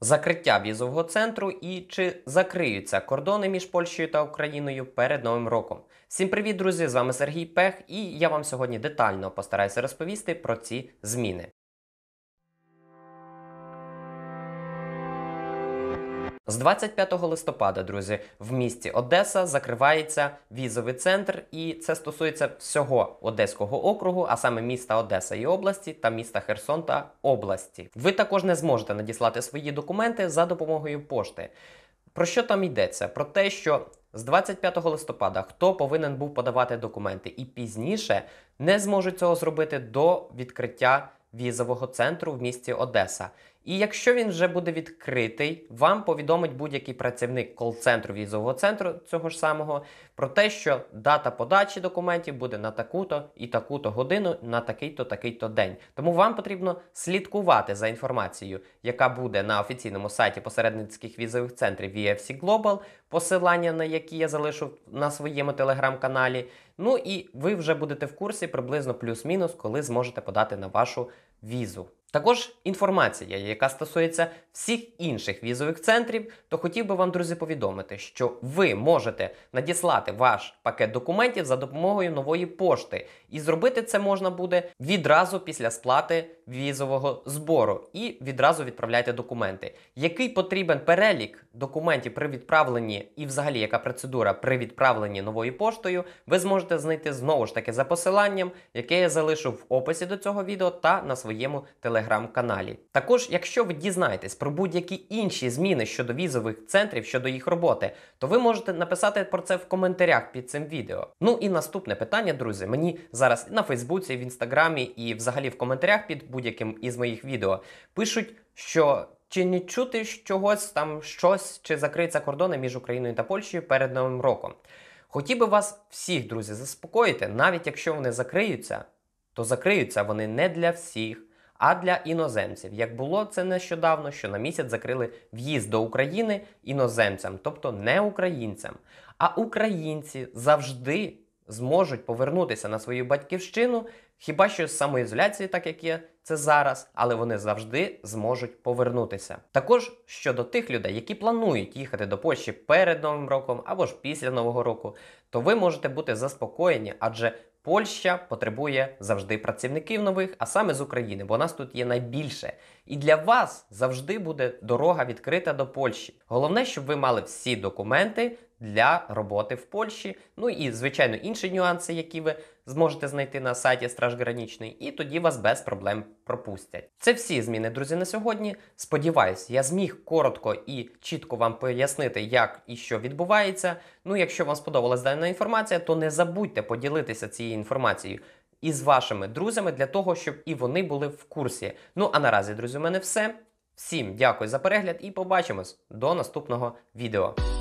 закриття візового центру і чи закриються кордони між Польщею та Україною перед новим роком. Всім привіт, друзі! З вами Сергій Пех, і я вам сьогодні детально постараюся розповісти про ці зміни. З 25 листопада, друзі, в місті Одеса закривається візовий центр, і це стосується всього Одеського округу, а саме міста Одеса і області та міста Херсон та області. Ви також не зможете надіслати свої документи за допомогою пошти. Про що там йдеться? Про те, що з 25 листопада хто повинен був подавати документи і пізніше не зможуть цього зробити до відкриття візового центру в місті Одеса. І якщо він вже буде відкритий, вам повідомить будь-який працівник кол-центру візового центру цього ж самого про те, що дата подачі документів буде на таку-то і таку-то годину, на такий-то такий-то день. Тому вам потрібно слідкувати за інформацією, яка буде на офіційному сайті посередницьких візових центрів VFC Global, посилання на які я залишу на своєму телеграм-каналі. Ну і ви вже будете в курсі приблизно плюс-мінус, коли зможете подати на вашу візу. Також інформація, яка стосується всіх інших візових центрів, то хотів би вам, друзі, повідомити, що ви можете надіслати ваш пакет документів за допомогою нової пошти, і зробити це можна буде відразу після сплати візового збору і відразу відправляйте документи. Який потрібен перелік документів при відправленні, і взагалі яка процедура при відправленні новою поштою, ви зможете знайти знову ж таки за посиланням, яке я залишу в описі до цього відео та на своєму телеграмі телеграм-каналі. Також, якщо ви дізнаєтесь про будь-які інші зміни щодо візових центрів, щодо їх роботи, то ви можете написати про це в коментарях під цим відео. Ну і наступне питання, друзі, мені зараз на Фейсбуці, в інстаграмі і взагалі в коментарях під будь-яким із моїх відео пишуть, що. Чи не чути чогось там щось, чи закриються кордони між Україною та Польщею перед новим роком? Хотів би вас всіх, друзі, заспокоїти, навіть якщо вони закриються, то закриються вони не для всіх а для іноземців. Як було це нещодавно, що на місяць закрили в'їзд до України іноземцям, тобто не українцям. А українці завжди зможуть повернутися на свою батьківщину, хіба що з самоізоляції, так як є це зараз, але вони завжди зможуть повернутися. Також щодо тих людей, які планують їхати до Польщі перед новим роком або ж після нового року, то ви можете бути заспокоєні, адже Польща потребує завжди працівників нових, а саме з України, бо нас тут є найбільше. І для вас завжди буде дорога відкрита до Польщі. Головне, щоб ви мали всі документи, для роботи в Польщі. Ну і, звичайно, інші нюанси, які ви зможете знайти на сайті Страж Гранічний, і тоді вас без проблем пропустять. Це всі зміни, друзі, на сьогодні. Сподіваюсь, я зміг коротко і чітко вам пояснити, як і що відбувається. Ну, якщо вам сподобалась дана інформація, то не забудьте поділитися цією інформацією. із вашими друзями для того, щоб і вони були в курсі. Ну а наразі, друзі, у мене все. Всім дякую за перегляд і побачимось до наступного відео.